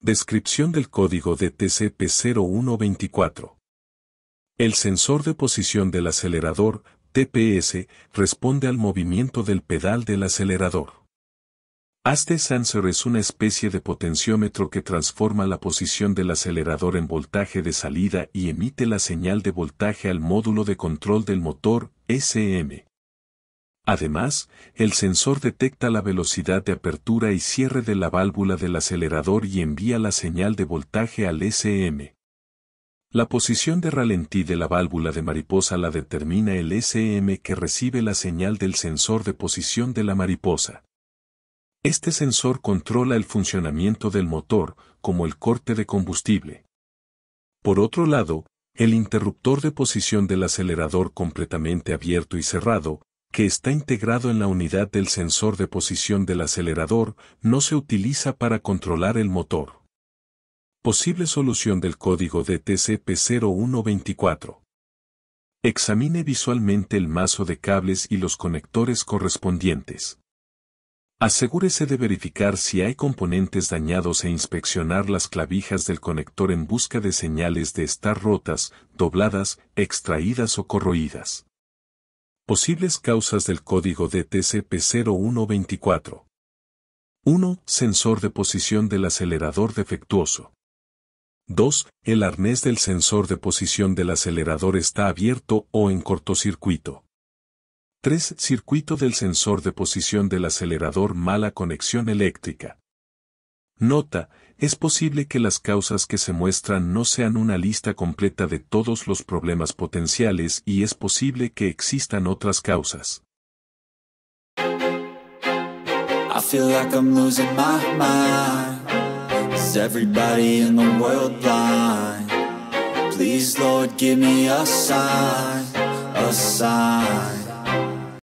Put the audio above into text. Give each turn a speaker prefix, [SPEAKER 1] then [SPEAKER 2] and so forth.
[SPEAKER 1] Descripción del código de TCP0124 El sensor de posición del acelerador, TPS, responde al movimiento del pedal del acelerador. Este sensor es una especie de potenciómetro que transforma la posición del acelerador en voltaje de salida y emite la señal de voltaje al módulo de control del motor, SM. Además, el sensor detecta la velocidad de apertura y cierre de la válvula del acelerador y envía la señal de voltaje al SM. La posición de ralentí de la válvula de mariposa la determina el SM que recibe la señal del sensor de posición de la mariposa. Este sensor controla el funcionamiento del motor, como el corte de combustible. Por otro lado, el interruptor de posición del acelerador completamente abierto y cerrado, que está integrado en la unidad del sensor de posición del acelerador, no se utiliza para controlar el motor. Posible solución del código de TCP0124. Examine visualmente el mazo de cables y los conectores correspondientes. Asegúrese de verificar si hay componentes dañados e inspeccionar las clavijas del conector en busca de señales de estar rotas, dobladas, extraídas o corroídas. Posibles causas del código de TCP0124. 1. Sensor de posición del acelerador defectuoso. 2. El arnés del sensor de posición del acelerador está abierto o en cortocircuito. 3. Circuito del sensor de posición del acelerador mala conexión eléctrica. Nota, es posible que las causas que se muestran no sean una lista completa de todos los problemas potenciales y es posible que existan otras causas.